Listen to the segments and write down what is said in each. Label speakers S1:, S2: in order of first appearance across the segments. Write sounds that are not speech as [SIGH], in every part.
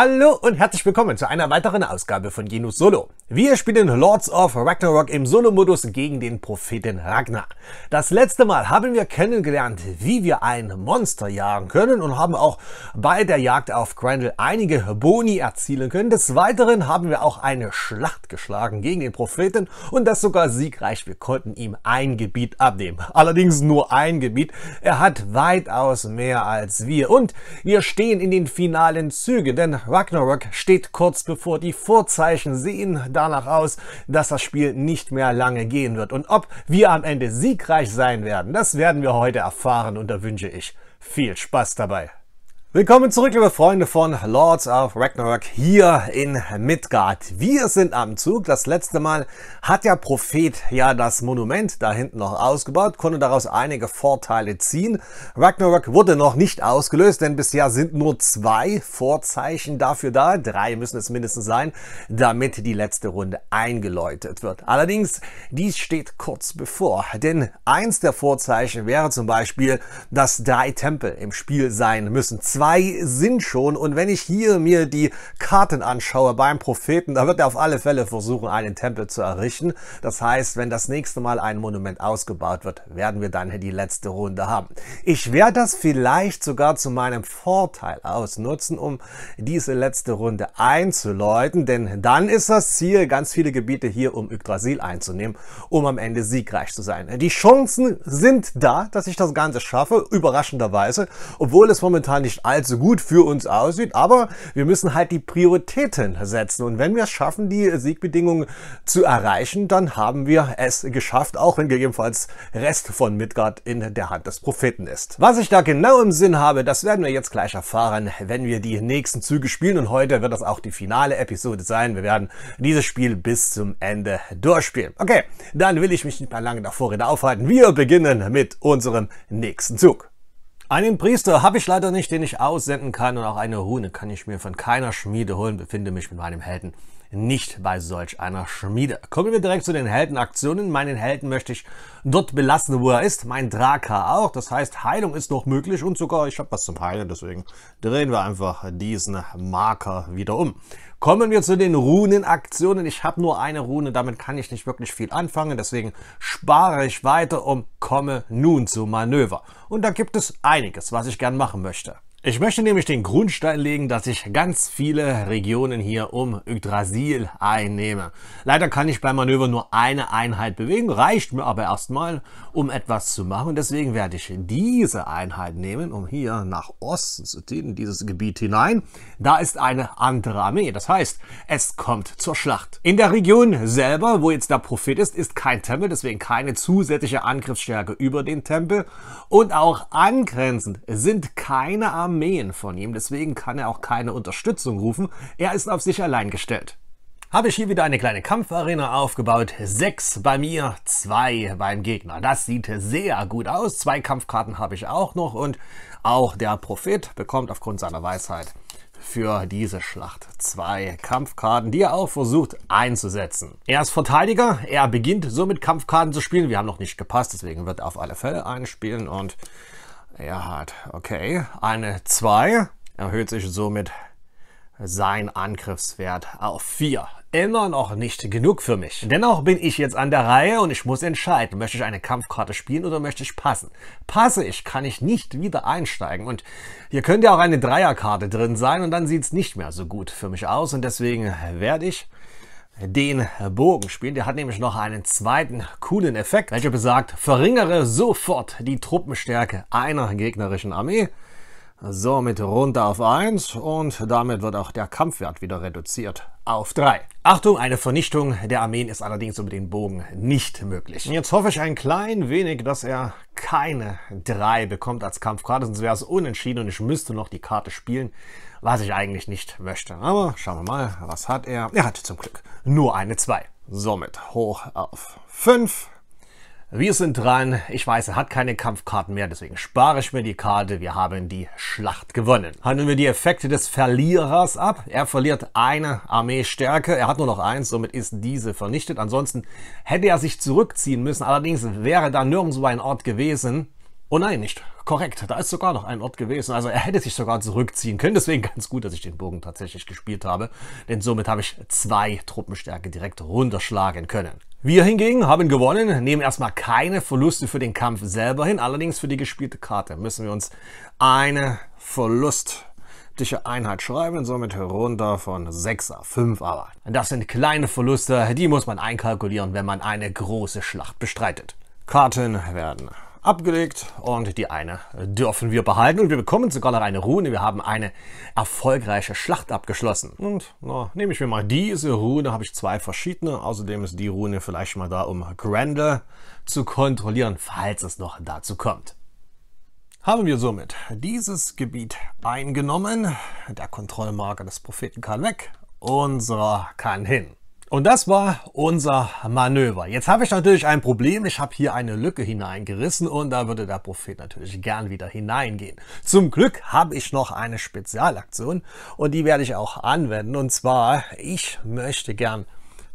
S1: Hallo und herzlich willkommen zu einer weiteren Ausgabe von Genus Solo. Wir spielen Lords of Ragnarok im Solo-Modus gegen den Propheten Ragnar. Das letzte Mal haben wir kennengelernt, wie wir ein Monster jagen können und haben auch bei der Jagd auf Grendel einige Boni erzielen können. Des Weiteren haben wir auch eine Schlacht geschlagen gegen den Propheten und das sogar siegreich. Wir konnten ihm ein Gebiet abnehmen. Allerdings nur ein Gebiet. Er hat weitaus mehr als wir und wir stehen in den finalen Zügen, denn Ragnarok steht kurz bevor die Vorzeichen sehen, danach aus, dass das Spiel nicht mehr lange gehen wird. Und ob wir am Ende siegreich sein werden, das werden wir heute erfahren und da wünsche ich viel Spaß dabei. Willkommen zurück, liebe Freunde von Lords of Ragnarok hier in Midgard. Wir sind am Zug. Das letzte Mal hat der Prophet ja das Monument da hinten noch ausgebaut, konnte daraus einige Vorteile ziehen. Ragnarok wurde noch nicht ausgelöst, denn bisher sind nur zwei Vorzeichen dafür da. Drei müssen es mindestens sein, damit die letzte Runde eingeläutet wird. Allerdings, dies steht kurz bevor, denn eins der Vorzeichen wäre zum Beispiel, dass drei Tempel im Spiel sein müssen zwei sind schon. Und wenn ich hier mir die Karten anschaue beim Propheten, da wird er auf alle Fälle versuchen, einen Tempel zu errichten. Das heißt, wenn das nächste Mal ein Monument ausgebaut wird, werden wir dann die letzte Runde haben. Ich werde das vielleicht sogar zu meinem Vorteil ausnutzen, um diese letzte Runde einzuläuten, denn dann ist das Ziel, ganz viele Gebiete hier um Yggdrasil einzunehmen, um am Ende siegreich zu sein. Die Chancen sind da, dass ich das Ganze schaffe, überraschenderweise, obwohl es momentan nicht allzu gut für uns aussieht, aber wir müssen halt die Prioritäten setzen. Und wenn wir es schaffen, die Siegbedingungen zu erreichen, dann haben wir es geschafft, auch wenn gegebenenfalls Rest von Midgard in der Hand des Propheten ist. Was ich da genau im Sinn habe, das werden wir jetzt gleich erfahren, wenn wir die nächsten Züge spielen. Und heute wird das auch die finale Episode sein. Wir werden dieses Spiel bis zum Ende durchspielen. Okay, dann will ich mich nicht mehr lange nach aufhalten. Wir beginnen mit unserem nächsten Zug. Einen Priester habe ich leider nicht, den ich aussenden kann und auch eine Rune kann ich mir von keiner Schmiede holen, befinde mich mit meinem Helden nicht bei solch einer Schmiede. Kommen wir direkt zu den Heldenaktionen. Meinen Helden möchte ich dort belassen, wo er ist. Mein Draka auch. Das heißt, Heilung ist noch möglich und sogar ich habe was zum Heilen. Deswegen drehen wir einfach diesen Marker wieder um. Kommen wir zu den Runenaktionen. Ich habe nur eine Rune, damit kann ich nicht wirklich viel anfangen. Deswegen spare ich weiter und komme nun zu Manöver. Und da gibt es einiges, was ich gern machen möchte. Ich möchte nämlich den Grundstein legen, dass ich ganz viele Regionen hier um Yggdrasil einnehme. Leider kann ich beim Manöver nur eine Einheit bewegen, reicht mir aber erstmal, um etwas zu machen. Deswegen werde ich diese Einheit nehmen, um hier nach Osten zu ziehen, in dieses Gebiet hinein. Da ist eine andere Armee, das heißt, es kommt zur Schlacht. In der Region selber, wo jetzt der Prophet ist, ist kein Tempel, deswegen keine zusätzliche Angriffsstärke über den Tempel. Und auch angrenzend sind keine Armeen Armeen von ihm, deswegen kann er auch keine Unterstützung rufen. Er ist auf sich allein gestellt. Habe ich hier wieder eine kleine Kampfarena aufgebaut. Sechs bei mir, zwei beim Gegner. Das sieht sehr gut aus. Zwei Kampfkarten habe ich auch noch und auch der Prophet bekommt aufgrund seiner Weisheit für diese Schlacht zwei Kampfkarten, die er auch versucht einzusetzen. Er ist Verteidiger, er beginnt somit Kampfkarten zu spielen. Wir haben noch nicht gepasst, deswegen wird er auf alle Fälle einspielen und Erhard. Okay, eine 2 erhöht sich somit sein Angriffswert auf 4. Immer noch nicht genug für mich. Dennoch bin ich jetzt an der Reihe und ich muss entscheiden, möchte ich eine Kampfkarte spielen oder möchte ich passen. Passe ich, kann ich nicht wieder einsteigen. Und hier könnte ja auch eine Dreierkarte drin sein und dann sieht es nicht mehr so gut für mich aus. Und deswegen werde ich den Bogen spielen. Der hat nämlich noch einen zweiten coolen Effekt, welcher besagt, verringere sofort die Truppenstärke einer gegnerischen Armee. Somit runter auf 1 und damit wird auch der Kampfwert wieder reduziert auf 3. Achtung, eine Vernichtung der Armeen ist allerdings über den Bogen nicht möglich. Jetzt hoffe ich ein klein wenig, dass er keine 3 bekommt als Kampfkarte, sonst wäre es unentschieden und ich müsste noch die Karte spielen, was ich eigentlich nicht möchte. Aber schauen wir mal, was hat er? Er hat zum Glück nur eine 2. Somit hoch auf 5. Wir sind dran. Ich weiß, er hat keine Kampfkarten mehr, deswegen spare ich mir die Karte. Wir haben die Schlacht gewonnen. Handeln wir die Effekte des Verlierers ab. Er verliert eine Armeestärke. Er hat nur noch eins, somit ist diese vernichtet. Ansonsten hätte er sich zurückziehen müssen. Allerdings wäre da nirgendwo ein Ort gewesen. Oh nein, nicht. Korrekt. Da ist sogar noch ein Ort gewesen. Also er hätte sich sogar zurückziehen können. Deswegen ganz gut, dass ich den Bogen tatsächlich gespielt habe. Denn somit habe ich zwei Truppenstärke direkt runterschlagen können. Wir hingegen haben gewonnen, nehmen erstmal keine Verluste für den Kampf selber hin, allerdings für die gespielte Karte müssen wir uns eine verlustliche Einheit schreiben somit runter von 6 auf 5 arbeiten. Das sind kleine Verluste, die muss man einkalkulieren, wenn man eine große Schlacht bestreitet. Karten werden abgelegt und die eine dürfen wir behalten und wir bekommen sogar noch eine Rune. Wir haben eine erfolgreiche Schlacht abgeschlossen. Und na, nehme ich mir mal diese Rune, habe ich zwei verschiedene. Außerdem ist die Rune vielleicht mal da, um Grendel zu kontrollieren, falls es noch dazu kommt. Haben wir somit dieses Gebiet eingenommen. Der Kontrollmarker des Propheten kann weg, unserer kann hin. Und das war unser Manöver. Jetzt habe ich natürlich ein Problem. Ich habe hier eine Lücke hineingerissen und da würde der Prophet natürlich gern wieder hineingehen. Zum Glück habe ich noch eine Spezialaktion und die werde ich auch anwenden. Und zwar, ich möchte gern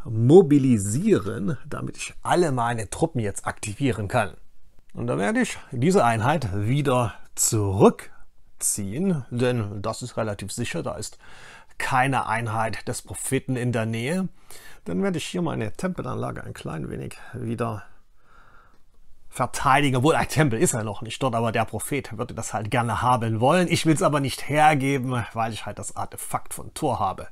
S1: mobilisieren, damit ich alle meine Truppen jetzt aktivieren kann. Und da werde ich diese Einheit wieder zurückziehen, denn das ist relativ sicher. Da ist keine Einheit des Propheten in der Nähe, dann werde ich hier meine Tempelanlage ein klein wenig wieder verteidigen. Obwohl, ein Tempel ist ja noch nicht dort, aber der Prophet würde das halt gerne haben wollen. Ich will es aber nicht hergeben, weil ich halt das Artefakt von Thor habe.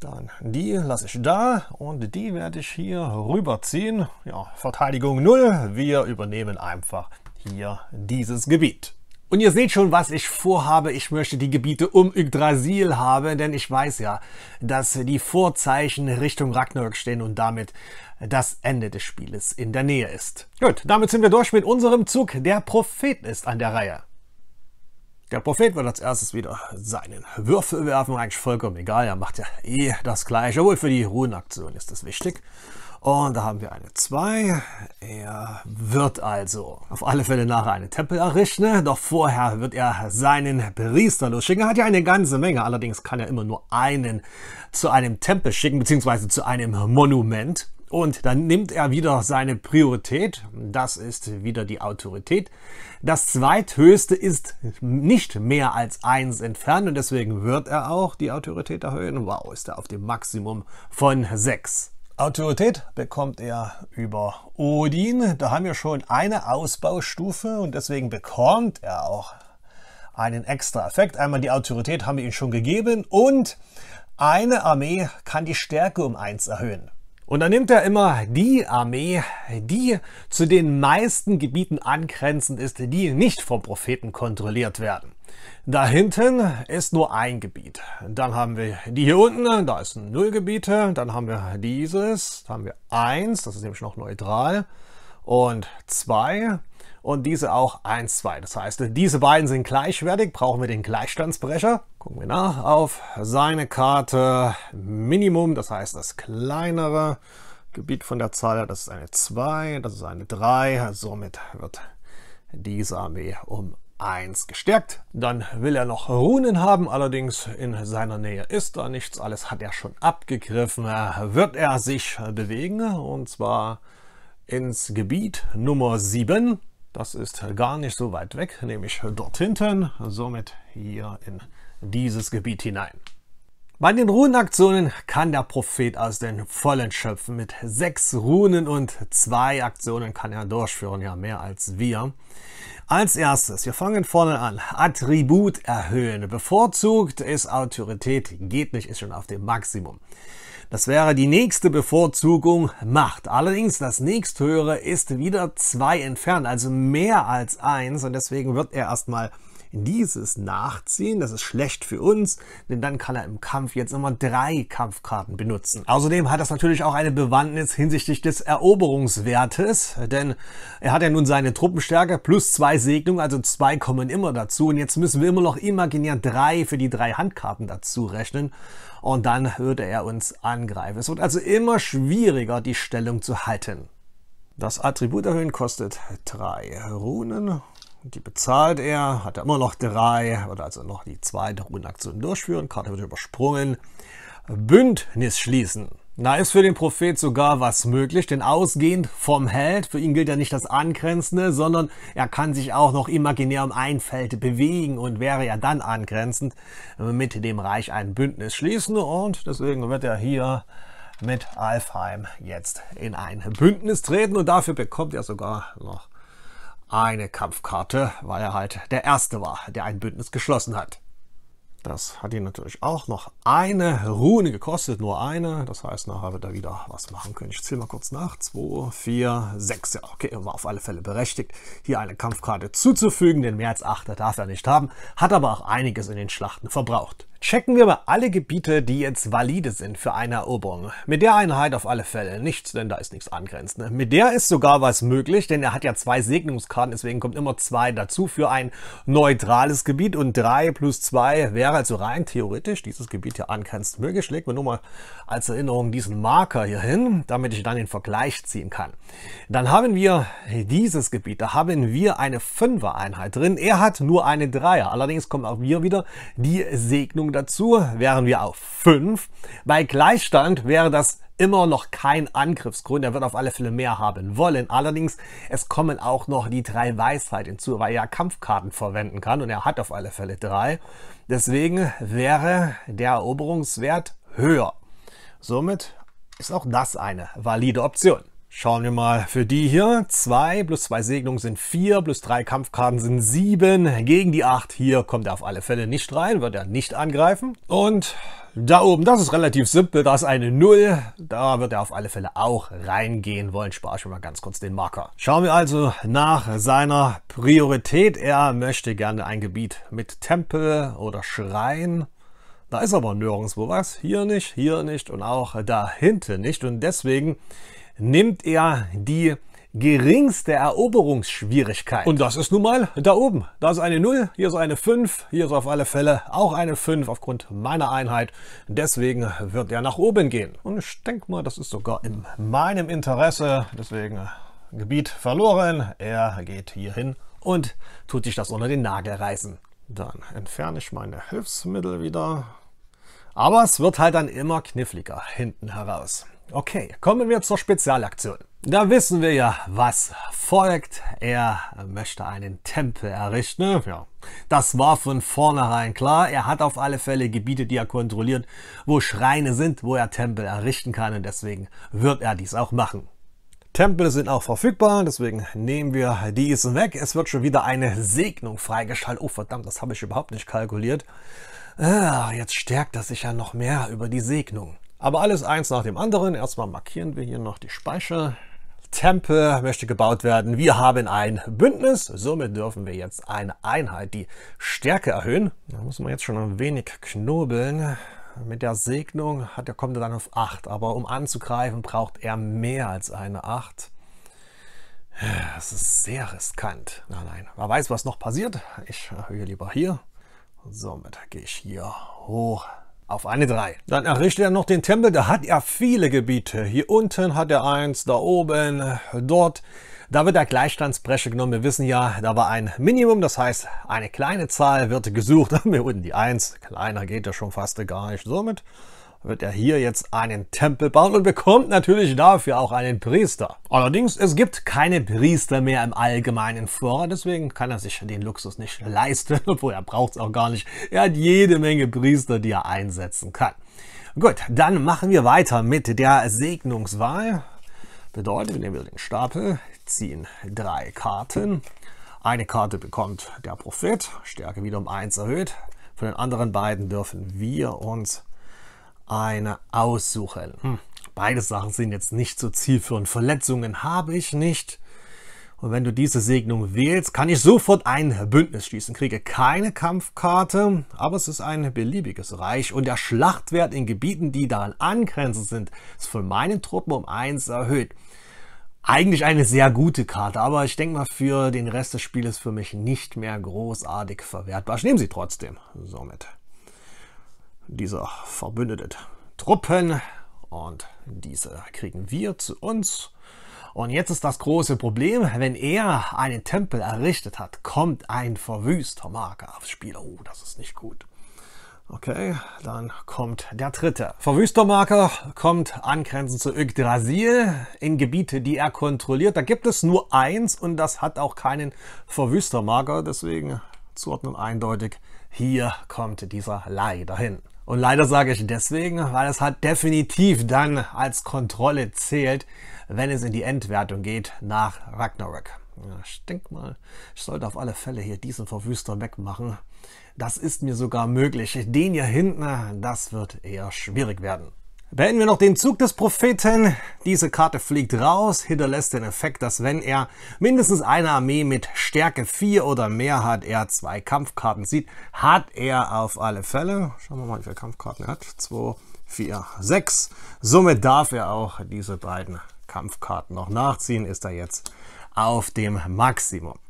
S1: Dann die lasse ich da und die werde ich hier rüberziehen. Ja, Verteidigung 0. Wir übernehmen einfach hier dieses Gebiet. Und ihr seht schon, was ich vorhabe. Ich möchte die Gebiete um Yggdrasil haben, denn ich weiß ja, dass die Vorzeichen Richtung Ragnarök stehen und damit das Ende des Spieles in der Nähe ist. Gut, damit sind wir durch mit unserem Zug. Der Prophet ist an der Reihe. Der Prophet wird als erstes wieder seinen Würfel werfen. Eigentlich vollkommen egal, er macht ja eh das Gleiche. Obwohl für die Runenaktion ist das wichtig. Und da haben wir eine 2. Er wird also auf alle Fälle nachher einen Tempel errichten, ne? doch vorher wird er seinen Priester losschicken. Er hat ja eine ganze Menge, allerdings kann er immer nur einen zu einem Tempel schicken, beziehungsweise zu einem Monument. Und dann nimmt er wieder seine Priorität, das ist wieder die Autorität. Das zweithöchste ist nicht mehr als eins entfernt und deswegen wird er auch die Autorität erhöhen. Wow, ist er auf dem Maximum von sechs. Autorität bekommt er über Odin. Da haben wir schon eine Ausbaustufe und deswegen bekommt er auch einen extra Effekt. Einmal die Autorität haben wir ihm schon gegeben und eine Armee kann die Stärke um 1 erhöhen. Und dann nimmt er immer die Armee, die zu den meisten Gebieten angrenzend ist, die nicht vom Propheten kontrolliert werden. Da hinten ist nur ein Gebiet. Dann haben wir die hier unten, da ist ein Nullgebiet. Dann haben wir dieses, da haben wir 1, das ist nämlich noch neutral. Und 2 und diese auch 1, 2. Das heißt, diese beiden sind gleichwertig, brauchen wir den Gleichstandsbrecher. Gucken wir nach auf seine Karte Minimum, das heißt das kleinere Gebiet von der Zahl, das ist eine 2, das ist eine 3. Somit wird diese Armee um 1 gestärkt. Dann will er noch Runen haben, allerdings in seiner Nähe ist da nichts, alles hat er schon abgegriffen. Wird er sich bewegen und zwar ins Gebiet Nummer 7. Das ist gar nicht so weit weg, nämlich dort hinten, somit hier in dieses Gebiet hinein. Bei den Runenaktionen kann der Prophet aus den Vollen schöpfen. Mit sechs Runen und zwei Aktionen kann er durchführen, ja mehr als wir. Als erstes, wir fangen vorne an. Attribut erhöhen. Bevorzugt ist Autorität, geht nicht, ist schon auf dem Maximum. Das wäre die nächste Bevorzugung Macht. Allerdings das nächsthöhere ist wieder zwei entfernt, also mehr als eins. und deswegen wird er erstmal dieses Nachziehen, das ist schlecht für uns, denn dann kann er im Kampf jetzt immer drei Kampfkarten benutzen. Außerdem hat das natürlich auch eine Bewandtnis hinsichtlich des Eroberungswertes, denn er hat ja nun seine Truppenstärke plus zwei Segnungen, also zwei kommen immer dazu. Und jetzt müssen wir immer noch imaginär drei für die drei Handkarten dazu rechnen und dann würde er uns angreifen. Es wird also immer schwieriger, die Stellung zu halten. Das Attribut erhöhen kostet drei Runen die bezahlt er, hat er immer noch drei, wird also noch die zweite Rundenaktion durchführen, Karte wird übersprungen. Bündnis schließen. Na, ist für den Prophet sogar was möglich, denn ausgehend vom Held, für ihn gilt ja nicht das Angrenzende, sondern er kann sich auch noch imaginär um ein Feld bewegen und wäre ja dann angrenzend mit dem Reich ein Bündnis schließen und deswegen wird er hier mit Alfheim jetzt in ein Bündnis treten und dafür bekommt er sogar noch eine Kampfkarte, weil er halt der Erste war, der ein Bündnis geschlossen hat. Das hat ihn natürlich auch noch eine Rune gekostet, nur eine. Das heißt, nachher wird er wieder was machen können. Ich zähle mal kurz nach. 2, 4, 6. Ja, okay, er war auf alle Fälle berechtigt, hier eine Kampfkarte zuzufügen, denn mehr als 8 darf er nicht haben. Hat aber auch einiges in den Schlachten verbraucht. Checken wir mal alle Gebiete, die jetzt valide sind für eine Eroberung. Mit der Einheit auf alle Fälle nichts, denn da ist nichts angrenzend. Ne? Mit der ist sogar was möglich, denn er hat ja zwei Segnungskarten, deswegen kommt immer zwei dazu für ein neutrales Gebiet und drei plus zwei wäre also rein theoretisch dieses Gebiet hier angrenzend möglich. Legen wir nur mal als Erinnerung diesen Marker hier hin, damit ich dann den Vergleich ziehen kann. Dann haben wir dieses Gebiet, da haben wir eine Fünfer-Einheit drin. Er hat nur eine Dreier, allerdings kommen auch wir wieder die Segnung dazu wären wir auf 5. Bei Gleichstand wäre das immer noch kein Angriffsgrund. Er wird auf alle Fälle mehr haben wollen. Allerdings, es kommen auch noch die drei Weisheit hinzu, weil er Kampfkarten verwenden kann und er hat auf alle Fälle drei. Deswegen wäre der Eroberungswert höher. Somit ist auch das eine valide Option. Schauen wir mal für die hier. 2 plus 2 Segnungen sind 4, plus 3 Kampfkarten sind 7. Gegen die 8 hier kommt er auf alle Fälle nicht rein, wird er nicht angreifen. Und da oben, das ist relativ simpel, da ist eine 0. Da wird er auf alle Fälle auch reingehen wollen. Spare ich mir mal ganz kurz den Marker. Schauen wir also nach seiner Priorität. Er möchte gerne ein Gebiet mit Tempel oder Schrein. Da ist aber nirgendwo was. Hier nicht, hier nicht und auch da hinten nicht. Und deswegen nimmt er die geringste Eroberungsschwierigkeit. Und das ist nun mal da oben. Da ist eine 0, hier ist eine 5, hier ist auf alle Fälle auch eine 5 aufgrund meiner Einheit. Deswegen wird er nach oben gehen. Und ich denke mal, das ist sogar in meinem Interesse. Deswegen Gebiet verloren. Er geht hierhin und tut sich das unter den Nagel reißen. Dann entferne ich meine Hilfsmittel wieder. Aber es wird halt dann immer kniffliger hinten heraus. Okay, kommen wir zur Spezialaktion. Da wissen wir ja, was folgt. Er möchte einen Tempel errichten. Ja, das war von vornherein klar. Er hat auf alle Fälle Gebiete, die er kontrolliert, wo Schreine sind, wo er Tempel errichten kann. Und deswegen wird er dies auch machen. Tempel sind auch verfügbar, deswegen nehmen wir diesen weg. Es wird schon wieder eine Segnung freigeschaltet. Oh verdammt, das habe ich überhaupt nicht kalkuliert. Ah, jetzt stärkt das sich ja noch mehr über die Segnung. Aber alles eins nach dem anderen. Erstmal markieren wir hier noch die Speicher. Tempel möchte gebaut werden. Wir haben ein Bündnis. Somit dürfen wir jetzt eine Einheit, die Stärke erhöhen. Da muss man jetzt schon ein wenig knobeln. Mit der Segnung hat er, kommt er dann auf 8. Aber um anzugreifen, braucht er mehr als eine 8. Das ist sehr riskant. Nein, nein. Man weiß, was noch passiert. Ich erhöhe lieber hier. Somit gehe ich hier hoch auf eine 3. Dann errichtet er noch den Tempel, da hat er viele Gebiete. Hier unten hat er eins, da oben, dort. Da wird der Gleichstandsbreche genommen. Wir wissen ja, da war ein Minimum, das heißt, eine kleine Zahl wird gesucht. Da Haben wir unten die 1, kleiner geht ja schon fast gar nicht. Somit wird er hier jetzt einen Tempel bauen und bekommt natürlich dafür auch einen Priester. Allerdings, es gibt keine Priester mehr im allgemeinen vor, deswegen kann er sich den Luxus nicht leisten, [LAUGHS] obwohl er braucht es auch gar nicht. Er hat jede Menge Priester, die er einsetzen kann. Gut, dann machen wir weiter mit der Segnungswahl. Bedeutet, wir nehmen wir den Stapel, ziehen drei Karten. Eine Karte bekommt der Prophet, Stärke wieder um 1 erhöht. Von den anderen beiden dürfen wir uns eine aussuchen. Hm. Beide Sachen sind jetzt nicht so zielführend. Verletzungen habe ich nicht. Und wenn du diese Segnung wählst, kann ich sofort ein Bündnis schließen. Kriege keine Kampfkarte, aber es ist ein beliebiges Reich. Und der Schlachtwert in Gebieten, die daran angrenzen sind, ist von meinen Truppen um eins erhöht. Eigentlich eine sehr gute Karte, aber ich denke mal, für den Rest des Spiels für mich nicht mehr großartig verwertbar. Ich nehme sie trotzdem somit dieser verbündeten Truppen und diese kriegen wir zu uns. Und jetzt ist das große Problem, wenn er einen Tempel errichtet hat, kommt ein verwüster Marker aufs Spiel. Oh, das ist nicht gut. Okay, dann kommt der dritte. Verwüstermarker kommt angrenzend zu Yggdrasil in Gebiete, die er kontrolliert. Da gibt es nur eins und das hat auch keinen Verwüstermarker. Deswegen zuordnen eindeutig, hier kommt dieser leider hin. Und leider sage ich deswegen, weil es halt definitiv dann als Kontrolle zählt, wenn es in die Endwertung geht nach Ragnarök. Ja, ich denke mal, ich sollte auf alle Fälle hier diesen Verwüster wegmachen. Das ist mir sogar möglich. Den hier hinten, das wird eher schwierig werden. Beenden wir noch den Zug des Propheten. Diese Karte fliegt raus, hinterlässt den Effekt, dass wenn er mindestens eine Armee mit Stärke 4 oder mehr hat, er zwei Kampfkarten sieht. Hat er auf alle Fälle. Schauen wir mal, wie viele Kampfkarten er hat. 2, 4, 6. Somit darf er auch diese beiden Kampfkarten noch nachziehen. Ist er jetzt auf dem Maximum.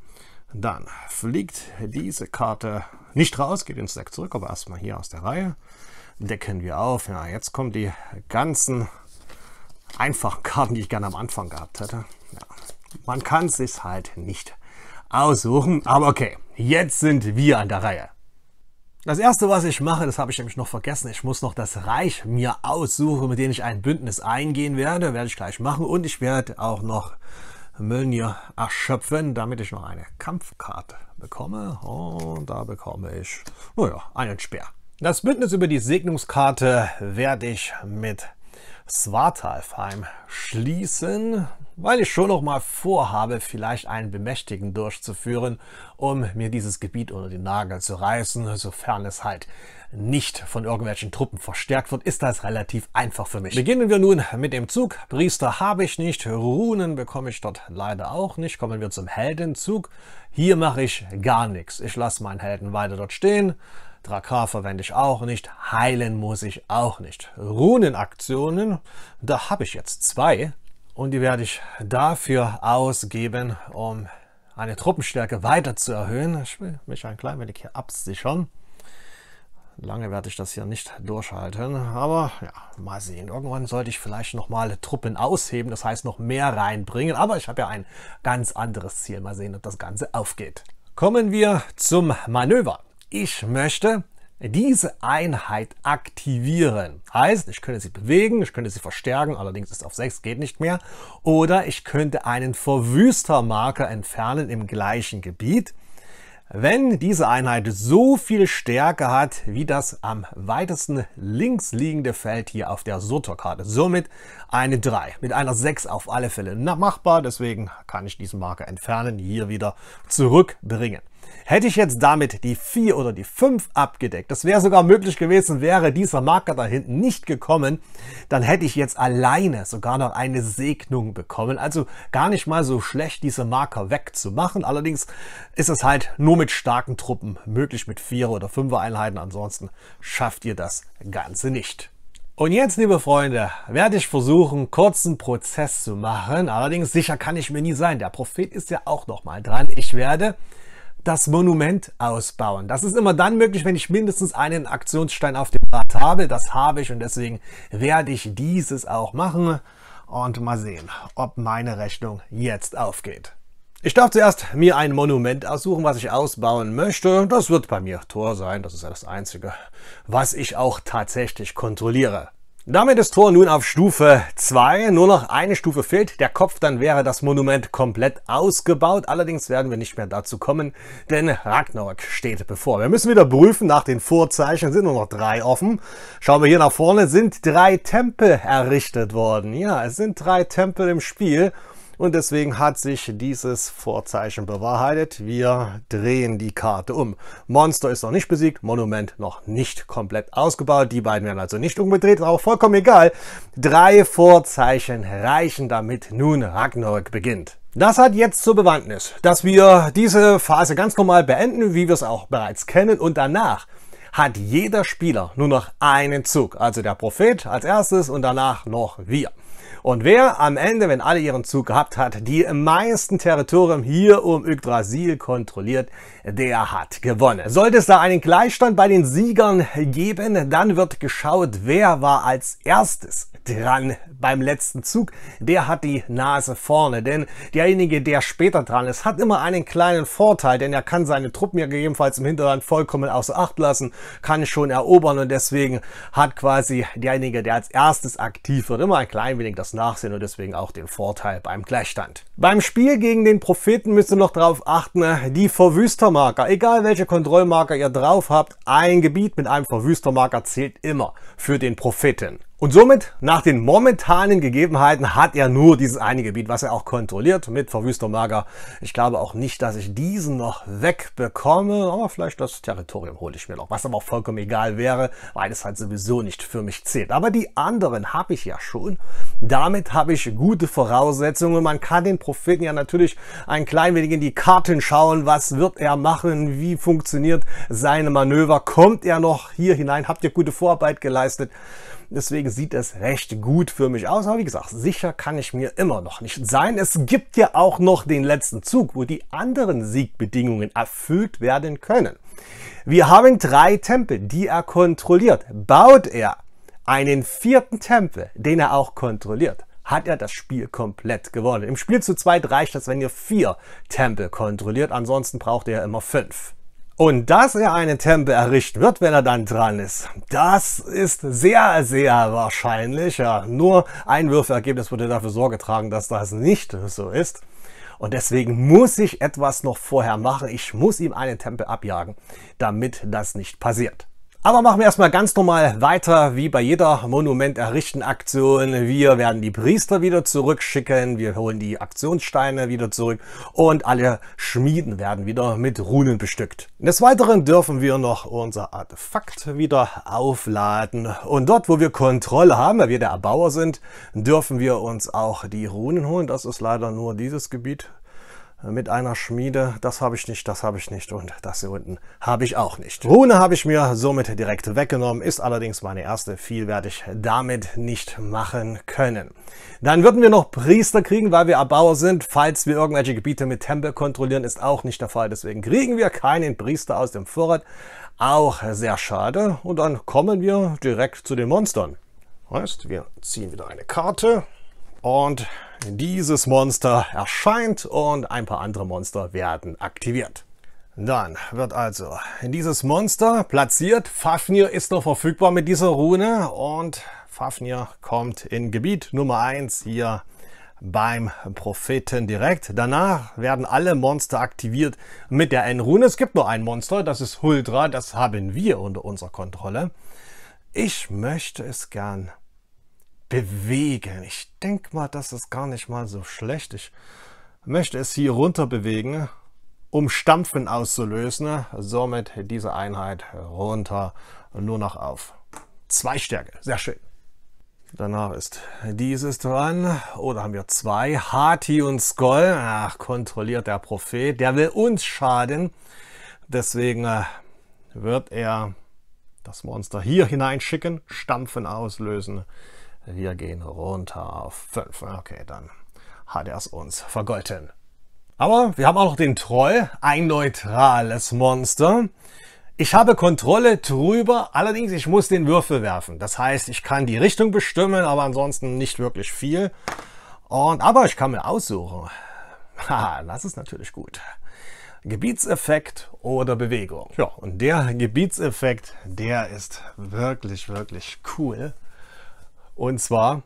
S1: Dann fliegt diese Karte nicht raus, geht ins Deck zurück, aber erstmal hier aus der Reihe decken wir auf. Ja, jetzt kommen die ganzen einfachen [LAUGHS] Karten, die ich gerne am Anfang gehabt hätte. Ja, man kann es sich halt nicht aussuchen, aber okay, jetzt sind wir an der Reihe. Das erste, was ich mache, das habe ich nämlich noch vergessen, ich muss noch das Reich mir aussuchen, mit dem ich ein Bündnis eingehen werde, werde ich gleich machen und ich werde auch noch Mönje erschöpfen, damit ich noch eine Kampfkarte bekomme. Und da bekomme ich, naja, einen Speer. Das Bündnis über die Segnungskarte werde ich mit Swartalfheim schließen, weil ich schon noch mal vorhabe, vielleicht einen Bemächtigen durchzuführen, um mir dieses Gebiet unter den Nagel zu reißen, sofern es halt nicht von irgendwelchen Truppen verstärkt wird, ist das relativ einfach für mich. Beginnen wir nun mit dem Zug. Priester habe ich nicht, Runen bekomme ich dort leider auch nicht. Kommen wir zum Heldenzug. Hier mache ich gar nichts. Ich lasse meinen Helden weiter dort stehen. Drakar verwende ich auch nicht, heilen muss ich auch nicht. Runenaktionen, da habe ich jetzt zwei und die werde ich dafür ausgeben, um eine Truppenstärke weiter zu erhöhen. Ich will mich ein klein wenig hier absichern. Lange werde ich das hier nicht durchhalten, aber ja, mal sehen. Irgendwann sollte ich vielleicht nochmal Truppen ausheben, das heißt noch mehr reinbringen, aber ich habe ja ein ganz anderes Ziel. Mal sehen, ob das Ganze aufgeht. Kommen wir zum Manöver ich möchte diese Einheit aktivieren. Heißt, ich könnte sie bewegen, ich könnte sie verstärken, allerdings ist auf 6 geht nicht mehr. Oder ich könnte einen Verwüstermarker entfernen im gleichen Gebiet. Wenn diese Einheit so viel Stärke hat, wie das am weitesten links liegende Feld hier auf der Sotor-Karte. Somit eine 3, mit einer 6 auf alle Fälle machbar, deswegen kann ich diesen Marker entfernen, hier wieder zurückbringen. Hätte ich jetzt damit die 4 oder die 5 abgedeckt, das wäre sogar möglich gewesen, wäre dieser Marker da hinten nicht gekommen, dann hätte ich jetzt alleine sogar noch eine Segnung bekommen. Also gar nicht mal so schlecht, diese Marker wegzumachen. Allerdings ist es halt nur mit starken Truppen möglich, mit 4 oder 5 Einheiten. Ansonsten schafft ihr das Ganze nicht. Und jetzt, liebe Freunde, werde ich versuchen, kurzen Prozess zu machen. Allerdings sicher kann ich mir nie sein. Der Prophet ist ja auch noch mal dran. Ich werde das Monument ausbauen. Das ist immer dann möglich, wenn ich mindestens einen Aktionsstein auf dem Rad habe. Das habe ich und deswegen werde ich dieses auch machen. Und mal sehen, ob meine Rechnung jetzt aufgeht. Ich darf zuerst mir ein Monument aussuchen, was ich ausbauen möchte. Das wird bei mir Tor sein. Das ist ja das Einzige, was ich auch tatsächlich kontrolliere. Damit ist Tor nun auf Stufe 2. Nur noch eine Stufe fehlt. Der Kopf, dann wäre das Monument komplett ausgebaut. Allerdings werden wir nicht mehr dazu kommen, denn Ragnarok steht bevor. Wir müssen wieder prüfen. Nach den Vorzeichen sind nur noch drei offen. Schauen wir hier nach vorne. Sind drei Tempel errichtet worden. Ja, es sind drei Tempel im Spiel. Und deswegen hat sich dieses Vorzeichen bewahrheitet. Wir drehen die Karte um. Monster ist noch nicht besiegt, Monument noch nicht komplett ausgebaut. Die beiden werden also nicht umgedreht, ist auch vollkommen egal. Drei Vorzeichen reichen, damit nun Ragnarök beginnt. Das hat jetzt zur Bewandtnis, dass wir diese Phase ganz normal beenden, wie wir es auch bereits kennen. Und danach hat jeder Spieler nur noch einen Zug. Also der Prophet als erstes und danach noch wir. Und wer am Ende, wenn alle ihren Zug gehabt hat, die meisten Territorium hier um Yggdrasil kontrolliert, der hat gewonnen. Sollte es da einen Gleichstand bei den Siegern geben, dann wird geschaut, wer war als erstes dran beim letzten Zug, der hat die Nase vorne. Denn derjenige, der später dran ist, hat immer einen kleinen Vorteil, denn er kann seine Truppen ja gegebenenfalls im Hinterland vollkommen außer Acht lassen, kann schon erobern und deswegen hat quasi derjenige, der als erstes aktiv wird, immer ein klein wenig das Nachsehen und deswegen auch den Vorteil beim Gleichstand. Beim Spiel gegen den Propheten müsst ihr noch darauf achten, die Verwüstermarker, egal welche Kontrollmarker ihr drauf habt, ein Gebiet mit einem Verwüstermarker zählt immer für den Propheten. Und somit, nach den momentanen Gegebenheiten, hat er nur dieses eine Gebiet, was er auch kontrolliert mit Verwüstermager. Ich glaube auch nicht, dass ich diesen noch wegbekomme, aber vielleicht das Territorium hole ich mir noch, was aber auch vollkommen egal wäre, weil es halt sowieso nicht für mich zählt. Aber die anderen habe ich ja schon. Damit habe ich gute Voraussetzungen. Man kann den Propheten ja natürlich ein klein wenig in die Karten schauen. Was wird er machen? Wie funktioniert seine Manöver? Kommt er noch hier hinein? Habt ihr gute Vorarbeit geleistet? Deswegen sieht es recht gut für mich aus. Aber wie gesagt, sicher kann ich mir immer noch nicht sein. Es gibt ja auch noch den letzten Zug, wo die anderen Siegbedingungen erfüllt werden können. Wir haben drei Tempel, die er kontrolliert. Baut er einen vierten Tempel, den er auch kontrolliert, hat er das Spiel komplett gewonnen. Im Spiel zu zweit reicht das, wenn ihr vier Tempel kontrolliert. Ansonsten braucht ihr ja immer fünf. Und dass er einen Tempel errichten wird, wenn er dann dran ist, das ist sehr, sehr wahrscheinlich. Ja, nur ein Würfelergebnis würde dafür Sorge tragen, dass das nicht so ist. Und deswegen muss ich etwas noch vorher machen. Ich muss ihm einen Tempel abjagen, damit das nicht passiert. Aber machen wir erstmal ganz normal weiter, wie bei jeder Monument errichten Aktion. Wir werden die Priester wieder zurückschicken, wir holen die Aktionssteine wieder zurück und alle Schmieden werden wieder mit Runen bestückt. Des Weiteren dürfen wir noch unser Artefakt wieder aufladen. Und dort, wo wir Kontrolle haben, weil wir der Erbauer sind, dürfen wir uns auch die Runen holen. Das ist leider nur dieses Gebiet mit einer Schmiede, das habe ich nicht, das habe ich nicht und das hier unten habe ich auch nicht. Rune habe ich mir somit direkt weggenommen, ist allerdings meine erste, viel werde ich damit nicht machen können. Dann würden wir noch Priester kriegen, weil wir Erbauer sind. Falls wir irgendwelche Gebiete mit Tempel kontrollieren, ist auch nicht der Fall. Deswegen kriegen wir keinen Priester aus dem Vorrat. Auch sehr schade. Und dann kommen wir direkt zu den Monstern. Heißt, wir ziehen wieder eine Karte und dieses Monster erscheint und ein paar andere Monster werden aktiviert. Dann wird also dieses Monster platziert. Fafnir ist noch verfügbar mit dieser Rune und Fafnir kommt in Gebiet Nummer 1 hier beim Propheten direkt. Danach werden alle Monster aktiviert mit der N-Rune. Es gibt nur ein Monster, das ist Huldra, das haben wir unter unserer Kontrolle. Ich möchte es gern bewegen. Ich denke mal, das ist gar nicht mal so schlecht. Ich möchte es hier runter bewegen, um Stampfen auszulösen. Somit diese Einheit runter, nur noch auf. Zwei Stärke, sehr schön. Danach ist dieses dran. Oder oh, haben wir zwei. Hati und Skoll. Ach, kontrolliert der Prophet. Der will uns schaden. Deswegen äh, wird er das Monster hier hineinschicken, Stampfen auslösen. Wir gehen runter auf 5. Okay, dann hat er es uns vergolten. Aber wir haben auch noch den Troll, ein neutrales Monster. Ich habe Kontrolle drüber, allerdings ich muss den Würfel werfen. Das heißt, ich kann die Richtung bestimmen, aber ansonsten nicht wirklich viel. Und, aber ich kann mir aussuchen. [LAUGHS] Ha, das ist natürlich gut. Gebietseffekt oder Bewegung. Ja, und der Gebietseffekt, der ist wirklich, wirklich cool. Und zwar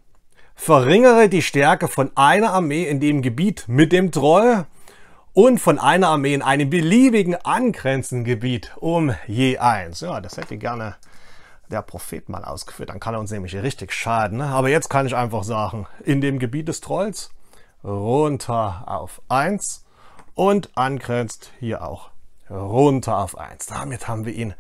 S1: verringere die Stärke von einer Armee in dem Gebiet mit dem Troll und von einer Armee in einem beliebigen angrenzenden Gebiet um je eins. Ja, das hätte gerne der Prophet mal ausgeführt. Dann kann er uns nämlich richtig schaden. Ne? Aber jetzt kann ich einfach sagen, in dem Gebiet des Trolls runter auf 1 und angrenzt hier auch runter auf 1. Damit haben wir ihn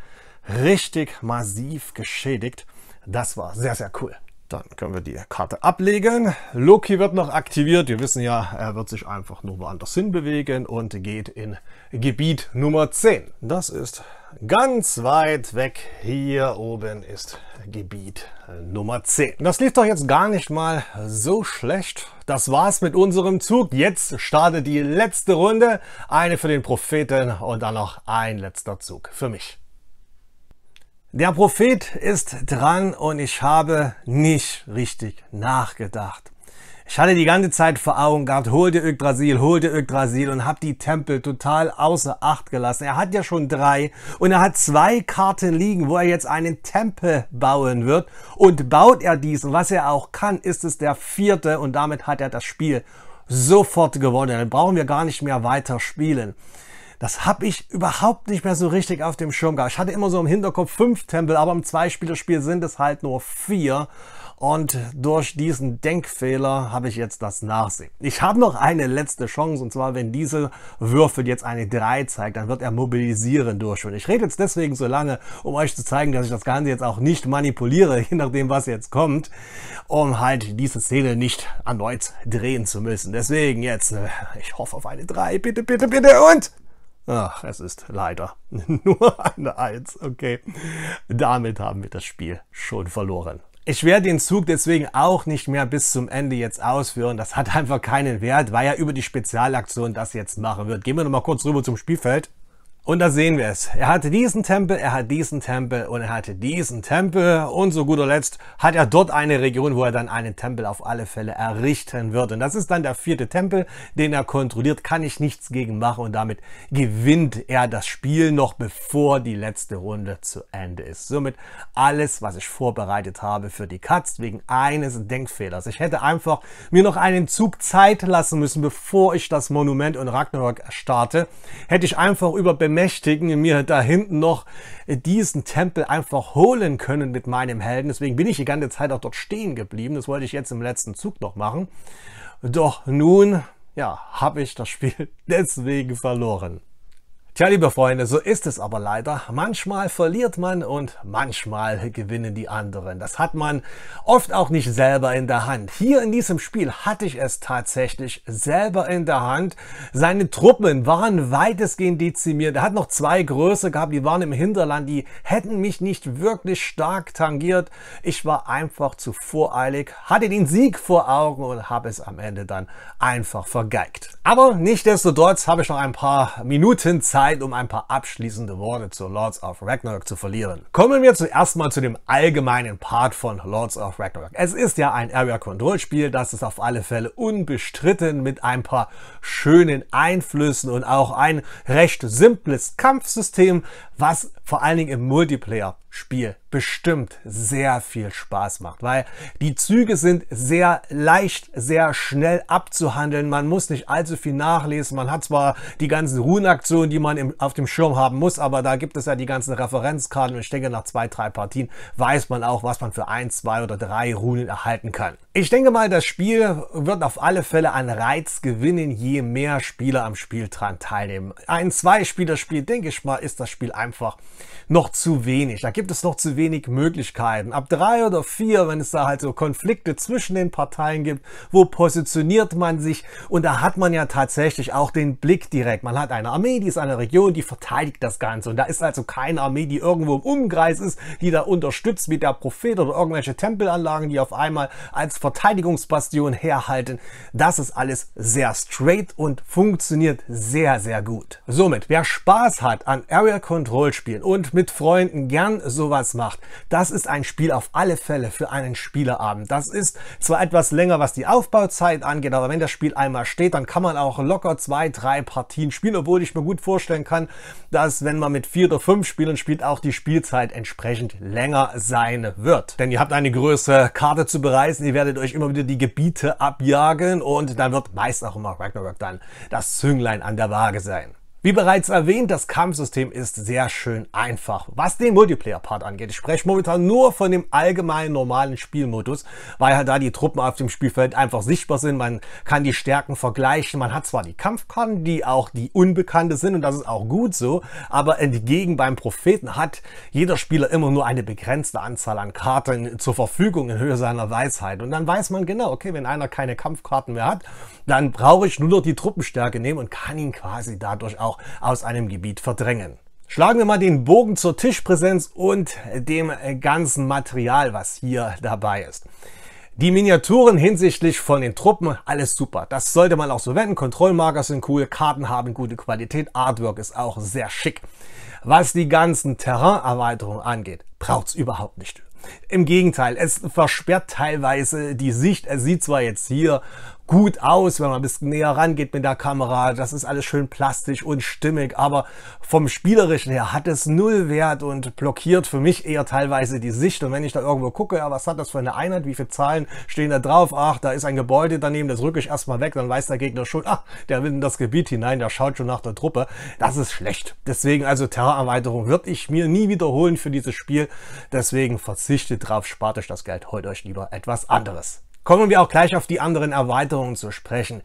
S1: richtig massiv geschädigt. Das war sehr, sehr cool. Dann können wir die Karte ablegen. Loki wird noch aktiviert. Wir wissen ja, er wird sich einfach nur woanders hin bewegen und geht in Gebiet Nummer 10. Das ist ganz weit weg. Hier oben ist Gebiet Nummer 10. Das lief doch jetzt gar nicht mal so schlecht. Das war's mit unserem Zug. Jetzt startet die letzte Runde. Eine für den Propheten und dann noch ein letzter Zug für mich. Der Prophet ist dran und ich habe nicht richtig nachgedacht. Ich hatte die ganze Zeit vor Augen gehabt, hol dir Yggdrasil, hol dir Yggdrasil und habe die Tempel total außer Acht gelassen. Er hat ja schon drei und er hat zwei Karten liegen, wo er jetzt einen Tempel bauen wird. Und baut er diesen, was er auch kann, ist es der vierte und damit hat er das Spiel sofort gewonnen. Dann brauchen wir gar nicht mehr weiter spielen. Das habe ich überhaupt nicht mehr so richtig auf dem Schirm gehabt. Ich hatte immer so im Hinterkopf fünf Tempel, aber im Zweispielerspiel sind es halt nur vier. Und durch diesen Denkfehler habe ich jetzt das Nachsehen. Ich habe noch eine letzte Chance, und zwar, wenn diese Würfel jetzt eine 3 zeigt, dann wird er mobilisieren durch. Und Ich rede jetzt deswegen so lange, um euch zu zeigen, dass ich das Ganze jetzt auch nicht manipuliere, [LAUGHS] je nachdem, was jetzt kommt, um halt diese Szene nicht erneut drehen zu müssen. Deswegen jetzt, äh, ich hoffe auf eine 3, bitte, bitte, bitte, und Ach, es ist leider [LAUGHS] nur eine Eins. Okay, damit haben wir das Spiel schon verloren. Ich werde den Zug deswegen auch nicht mehr bis zum Ende jetzt ausführen. Das hat [LAUGHS] einfach keinen Wert, weil er über die Spezialaktion das jetzt machen wird. Gehen wir nochmal kurz rüber zum Spielfeld. Und da sehen wir es. Er hatte diesen Tempel, er hat diesen Tempel und er hatte diesen Tempel. Und zu guter Letzt hat er dort eine Region, wo er dann einen Tempel auf alle Fälle errichten wird. Und das ist dann der vierte Tempel, den er kontrolliert. Kann ich nichts gegen machen. Und damit gewinnt er das Spiel noch, bevor die letzte Runde zu Ende ist. Somit alles, was ich vorbereitet habe für die Katz, wegen eines Denkfehlers. Ich hätte einfach mir noch einen Zug Zeit lassen müssen, bevor ich das Monument und Ragnarok starte. Hätte ich einfach über Bemerkungen Allmächtigen mir da hinten noch diesen Tempel einfach holen können mit meinem Helden. Deswegen bin ich die ganze Zeit auch dort stehen geblieben. Das wollte ich jetzt im letzten Zug noch machen. Doch nun, ja, habe ich das Spiel [LAUGHS] deswegen verloren. Tja, liebe Freunde, so ist es aber leider. Manchmal verliert man und manchmal gewinnen die anderen. Das hat man oft auch nicht selber in der Hand. Hier in diesem Spiel hatte ich es tatsächlich selber in der Hand. Seine Truppen waren weitestgehend dezimiert. Er hat noch zwei Größe gehabt, die waren im Hinterland. Die hätten mich nicht wirklich stark tangiert. Ich war einfach zu voreilig, hatte den Sieg vor Augen und habe es am Ende dann einfach vergeigt. Aber nichtsdestotrotz habe ich noch ein paar Minuten Zeit Zeit, um ein paar abschließende Worte zu Lords of Ragnarok zu verlieren. Kommen wir zuerst mal zu dem allgemeinen Part von Lords of Ragnarok. Es ist ja ein Area Control Spiel, das ist auf alle Fälle unbestritten mit ein paar schönen Einflüssen und auch ein recht simples Kampfsystem, was vor allen Dingen im Multiplayer-Spiel bestimmt sehr viel Spaß macht, weil die Züge sind sehr leicht, sehr schnell abzuhandeln. Man muss nicht allzu viel nachlesen. Man hat zwar die ganzen Runenaktionen, die man im, auf dem Schirm haben muss, aber da gibt es ja die ganzen Referenzkarten und ich denke, nach zwei, drei Partien weiß man auch, was man für ein, zwei oder drei Runen erhalten kann. Ich denke mal, das Spiel wird auf alle Fälle an Reiz gewinnen, je mehr Spieler am Spiel dran teilnehmen. Ein Zwei-Spieler-Spiel, denke ich mal, ist das Spiel einfach noch zu wenig. Da gibt es noch zu wenig Möglichkeiten. Ab drei oder vier, wenn es da halt so Konflikte zwischen den Parteien gibt, wo positioniert man sich? Und da hat man ja tatsächlich auch den Blick direkt. Man hat eine Armee, die ist eine Region, die verteidigt das Ganze. Und da ist also keine Armee, die irgendwo im Umkreis ist, die da unterstützt mit der Prophet oder irgendwelche Tempelanlagen, die auf einmal als Verteidigungsbastion herhalten. Das ist alles sehr straight und funktioniert sehr, sehr gut. Somit, wer Spaß hat an Area Control Spielen und mit Freunden gern sowas macht, das ist ein Spiel auf alle Fälle für einen Spielerabend. Das ist zwar etwas länger, was die Aufbauzeit angeht, aber wenn das Spiel einmal steht, dann kann man auch locker zwei, drei Partien spielen, obwohl ich mir gut vorstellen kann, dass wenn man mit vier oder fünf Spielern spielt, auch die Spielzeit entsprechend länger sein wird. Denn ihr habt eine größere Karte zu bereisen, ihr werdet halt euch immer wieder die Gebiete abjagen und dann wird meist auch immer Ragnarok dann das Zünglein an der Waage sein. Wie bereits erwähnt, das Kampfsystem ist sehr schön einfach, was den Multiplayer-Part angeht. Ich spreche momentan nur von dem allgemeinen normalen Spielmodus, weil halt da die Truppen auf dem Spielfeld einfach sichtbar sind. Man kann die Stärken vergleichen. Man hat zwar die Kampfkarten, die auch die Unbekannte sind und das ist auch gut so, aber entgegen beim Propheten hat jeder Spieler immer nur eine begrenzte Anzahl an Karten zur Verfügung in Höhe seiner Weisheit. Und dann weiß man genau, okay, wenn einer keine Kampfkarten mehr hat, dann brauche ich nur noch die Truppenstärke nehmen und kann ihn quasi dadurch auch aus einem Gebiet verdrängen. Schlagen wir mal den Bogen zur Tischpräsenz und dem äh, ganzen Material, was hier dabei ist. Die Miniaturen hinsichtlich von den Truppen, alles super. Das sollte man auch so wenden. Kontrollmarker sind cool, Karten haben gute Qualität, Artwork ist auch sehr schick. Was die ganzen Terrainerweiterungen angeht, braucht es überhaupt nicht. Im Gegenteil, es versperrt teilweise die Sicht. Es sieht zwar jetzt hier gut aus, wenn man ein bisschen näher rangeht mit der Kamera. Das ist alles schön plastisch und stimmig, aber vom Spielerischen her hat es null Wert und blockiert für mich eher teilweise die Sicht. Und wenn ich da irgendwo gucke, ja, was hat das für eine Einheit, wie viele Zahlen stehen da drauf? Ach, da ist ein Gebäude daneben, das rücke ich erstmal weg, dann weiß der Gegner schon, ach, der will in das Gebiet hinein, der schaut schon nach der Truppe. Das ist schlecht. Deswegen also Terrorerweiterung erweiterung würde ich mir nie wiederholen für dieses Spiel. Deswegen verzichtet drauf, spart euch das Geld, holt euch lieber etwas anderes kommen wir auch gleich auf die anderen Erweiterungen zu sprechen.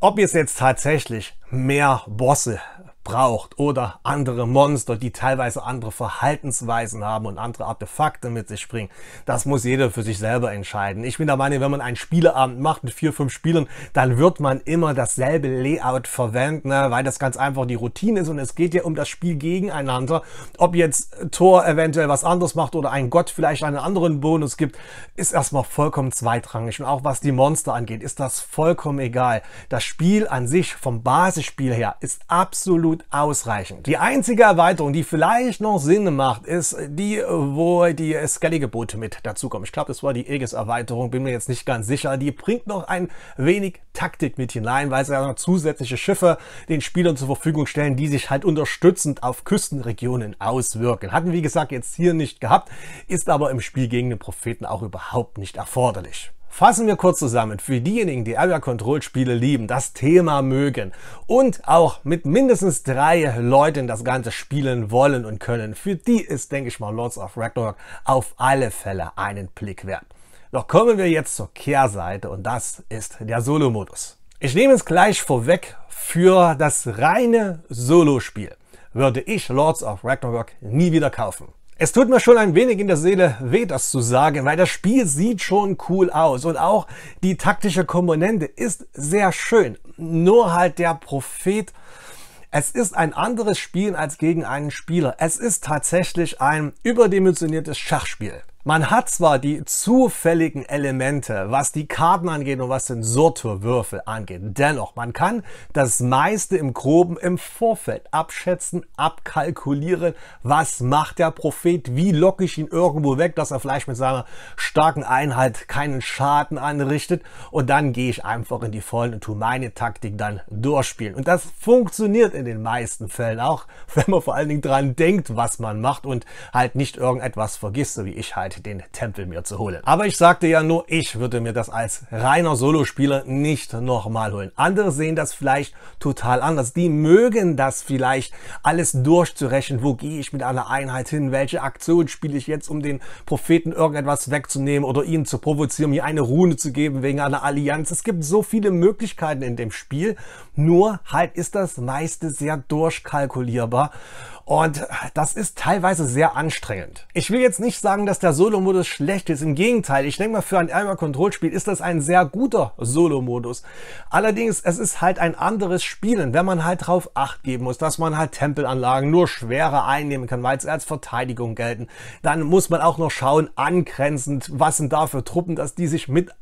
S1: Ob es jetzt tatsächlich mehr Bosse, braucht oder andere Monster, die teilweise andere Verhaltensweisen haben und andere Artefakte mit sich bringen. Das muss jeder für sich selber entscheiden. Ich bin der Meinung, wenn man einen Spieleabend macht mit vier, fünf Spielern, dann wird man immer dasselbe Layout verwenden, ne? weil das ganz einfach die Routine ist und es geht ja um das Spiel gegeneinander. Ob jetzt Thor eventuell was anderes macht oder ein Gott vielleicht einen anderen Bonus gibt, ist erstmal vollkommen zweitrangig. Und auch was die Monster angeht, ist das vollkommen egal. Das Spiel an sich vom Basisspiel her ist absolut absolut ausreichend. Die einzige Erweiterung, die vielleicht noch Sinn macht, ist die, wo die Skellige-Boote mit dazukommen. Ich glaube, das war die Aegis-Erweiterung, bin mir jetzt nicht ganz sicher. Die bringt noch ein wenig Taktik mit hinein, weil sie ja noch zusätzliche Schiffe den Spielern zur Verfügung stellen, die sich halt unterstützend auf Küstenregionen auswirken. Hatten, wie gesagt, jetzt hier nicht gehabt, ist aber im Spiel gegen den Propheten auch überhaupt nicht erforderlich. Fassen wir kurz zusammen, für diejenigen, die Area Control Spiele lieben, das Thema mögen und auch mit mindestens drei Leuten das Ganze spielen wollen und können, für die ist, denke ich mal, Lords of Ragnarok auf alle Fälle einen Blick wert. Doch kommen wir jetzt zur Kehrseite und das ist der Solo-Modus. Ich nehme es gleich vorweg, für das reine Solo-Spiel würde ich Lords of Ragnarok nie wieder kaufen. Es tut mir schon ein wenig in der Seele weh, das zu sagen, weil das Spiel sieht schon cool aus und auch die taktische Komponente ist sehr schön. Nur halt der Prophet, es ist ein anderes Spiel als gegen einen Spieler. Es ist tatsächlich ein überdimensioniertes Schachspiel. Man hat zwar die zufälligen Elemente, was die Karten angeht und was den surtur angeht. Dennoch, man kann das meiste im Groben im Vorfeld abschätzen, abkalkulieren. Was macht der Prophet? Wie locke ich ihn irgendwo weg, dass er vielleicht mit seiner starken Einheit keinen Schaden anrichtet? Und dann gehe ich einfach in die Vollen und tue meine Taktik dann durchspielen. Und das funktioniert in den meisten Fällen auch, [LAUGHS] wenn man vor allen Dingen dran denkt, was man macht und halt nicht irgendetwas vergisst, so wie ich halt Möglichkeit, den Tempel mir zu holen. Aber ich sagte ja nur, ich würde mir das als reiner Solospieler nicht nochmal holen. Andere sehen das vielleicht total anders. Die mögen das vielleicht, alles durchzurechnen. Wo gehe ich mit einer Einheit hin? Welche Aktion spiele ich jetzt, um den Propheten irgendetwas wegzunehmen oder ihn zu provozieren, mir eine Rune zu geben wegen einer Allianz? Es gibt so viele Möglichkeiten in dem Spiel. Nur halt ist das meiste sehr durchkalkulierbar. Und das ist teilweise sehr anstrengend. Ich will jetzt nicht sagen, dass der Solo-Modus schlecht ist. Im Gegenteil, ich denke mal, für ein einmal kontrollspiel ist das ein sehr guter Solo-Modus. Allerdings, es ist halt ein anderes Spielen, wenn man halt drauf Acht geben muss, dass man halt Tempelanlagen nur schwerer einnehmen kann, weil es als Verteidigung gelten. Dann muss man auch noch schauen, angrenzend, was sind da für Truppen, dass die sich mit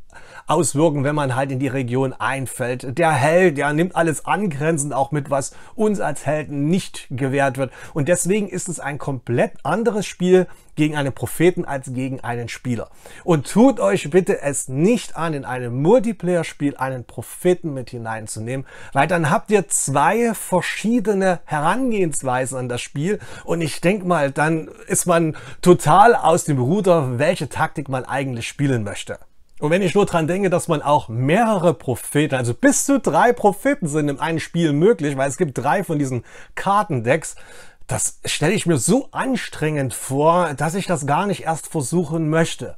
S1: auswirken, wenn man halt in die Region einfällt. Der Held, der nimmt alles angrenzend auch mit, was uns als Helden nicht gewährt wird. Und deswegen ist es ein komplett anderes Spiel gegen einen Propheten als gegen einen Spieler. Und tut euch bitte es nicht an, in einem Multiplayer-Spiel einen Propheten mit hineinzunehmen, weil dann habt ihr zwei verschiedene Herangehensweisen an das Spiel und ich denke mal, dann ist man total aus dem Ruder, welche Taktik man eigentlich spielen möchte. Und wenn ich nur dran denke, dass man auch mehrere Propheten, also bis zu drei Propheten sind in einem Spiel möglich, weil es gibt drei von diesen Kartendecks, das stelle ich mir so anstrengend vor, dass ich das gar nicht erst versuchen möchte.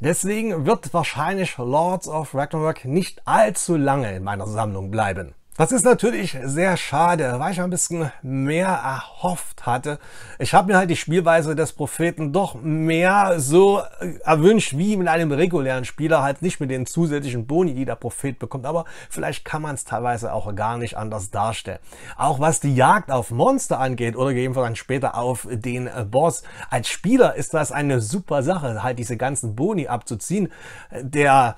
S1: Deswegen wird wahrscheinlich Lords of Ragnarok nicht allzu lange in meiner Sammlung bleiben. Das ist natürlich sehr schade, weil ich ein bisschen mehr erhofft hatte. Ich habe mir halt die Spielweise des Propheten doch mehr so äh, erwünscht wie mit einem regulären Spieler, halt nicht mit den zusätzlichen Boni, die der Prophet bekommt. Aber vielleicht kann man es teilweise auch gar nicht anders darstellen. Auch was die Jagd auf Monster angeht oder jedenfalls dann später auf den äh, Boss. Als Spieler ist das eine super Sache, halt diese ganzen Boni abzuziehen. Äh, der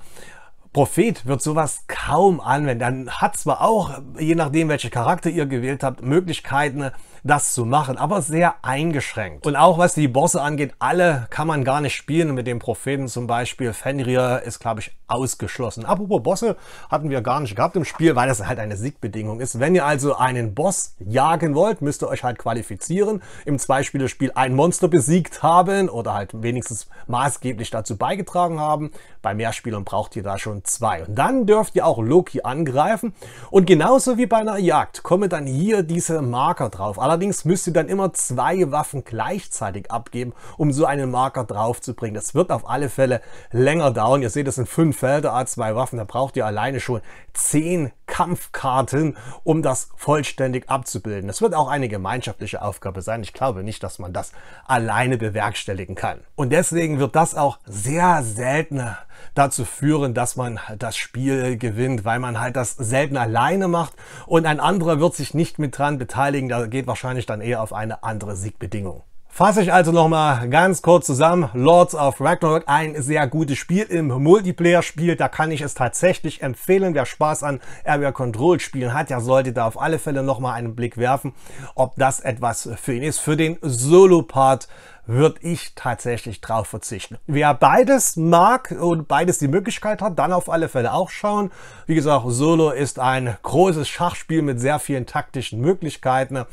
S1: Prophet wird sowas kaum anwenden. Dann hat zwar auch, je nachdem, welche Charakter ihr gewählt habt, Möglichkeiten, das zu machen, aber sehr eingeschränkt. Und auch was die Bosse angeht, alle kann man gar nicht spielen. Mit dem Propheten zum Beispiel, Fenrir ist, glaube ich, ausgeschlossen. Apropos Bosse hatten wir gar nicht gehabt im Spiel, weil das halt eine Siegbedingung ist. Wenn ihr also einen Boss jagen wollt, müsst ihr euch halt qualifizieren, im Zweispielerspiel ein Monster besiegt haben oder halt wenigstens maßgeblich dazu beigetragen haben. Bei Mehrspielern braucht ihr da schon 2. Und dann dürft ihr auch Loki angreifen. Und genauso wie bei einer Jagd kommen dann hier diese Marker drauf. Allerdings müsst ihr dann immer zwei Waffen gleichzeitig abgeben, um so einen Marker drauf zu bringen. Das wird auf alle Fälle länger dauern. Ihr seht, das sind fünf Felder, A2 Waffen. Da braucht ihr alleine schon zehn Kampfkarten, um das vollständig abzubilden. Es wird auch eine gemeinschaftliche Aufgabe sein. Ich glaube nicht, dass man das alleine bewerkstelligen kann. Und deswegen wird das auch sehr selten dazu führen, dass man das Spiel gewinnt, weil man halt das selten alleine macht und ein anderer wird sich nicht mit dran beteiligen. Da geht wahrscheinlich dann eher auf eine andere Siegbedingung. Fasse ich also nochmal ganz kurz zusammen. Lords of Ragnarok, ein sehr gutes Spiel im Multiplayer-Spiel. Da kann ich es tatsächlich empfehlen. Wer Spaß an Area Control Spielen hat, der sollte da auf alle Fälle nochmal einen Blick werfen, ob das etwas für ihn ist. Für den Solo-Part würde ich tatsächlich drauf verzichten. Wer beides mag und beides die Möglichkeit hat, dann auf alle Fälle auch schauen. Wie gesagt, Solo ist ein großes Schachspiel mit sehr vielen taktischen Möglichkeiten,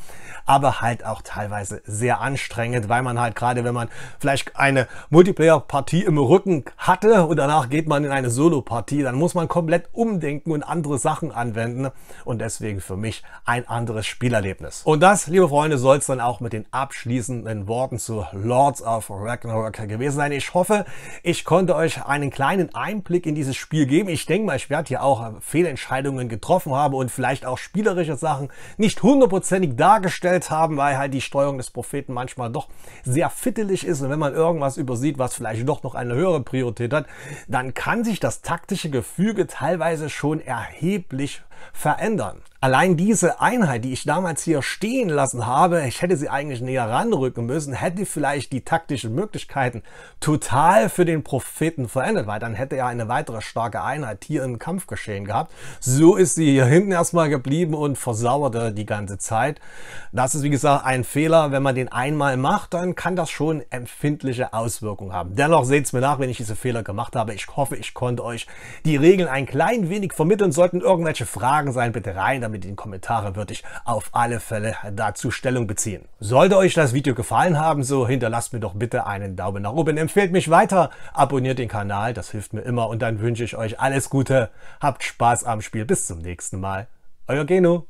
S1: aber halt auch teilweise sehr anstrengend, weil man halt gerade, wenn man vielleicht eine Multiplayer-Partie im Rücken hatte und danach geht man in eine Solo-Partie, dann muss man komplett umdenken und andere Sachen anwenden und deswegen für mich ein anderes Spielerlebnis. Und das, liebe Freunde, soll es dann auch mit den abschließenden Worten zu Lords of Ragnarok gewesen sein. Ich hoffe, ich konnte euch einen kleinen Einblick in dieses Spiel geben. Ich denke mal, ich werde hier auch äh, Fehlentscheidungen getroffen haben und vielleicht auch spielerische Sachen nicht hundertprozentig dargestellt haben, weil halt die Steuerung des Propheten manchmal doch sehr fittelig ist. Und wenn man irgendwas übersieht, was vielleicht doch noch eine höhere Priorität hat, dann kann sich das taktische Gefüge teilweise schon erheblich verändern verändern. Allein diese Einheit, die ich damals hier stehen lassen habe, ich hätte sie eigentlich näher ranrücken müssen, hätte vielleicht die taktischen Möglichkeiten total für den Propheten verändert, weil dann hätte er eine weitere starke Einheit hier im Kampfgeschehen gehabt. So ist sie hier hinten erstmal geblieben und versauerte die ganze Zeit. Das ist wie gesagt ein Fehler. Wenn man den einmal macht, dann kann das schon empfindliche Auswirkungen haben. Dennoch seht es mir nach, wenn ich diese Fehler gemacht habe. Ich hoffe, ich konnte euch die Regeln ein klein wenig vermitteln. Sollten irgendwelche Fragen Fragen sein, bitte rein, damit in die Kommentare würde ich auf alle Fälle dazu Stellung beziehen. Sollte euch das Video gefallen haben, so hinterlasst mir doch bitte einen Daumen nach oben, empfehlt mich weiter, abonniert den Kanal, das hilft mir immer und dann wünsche ich euch alles Gute, habt Spaß am Spiel, bis zum nächsten Mal. Euer Geno.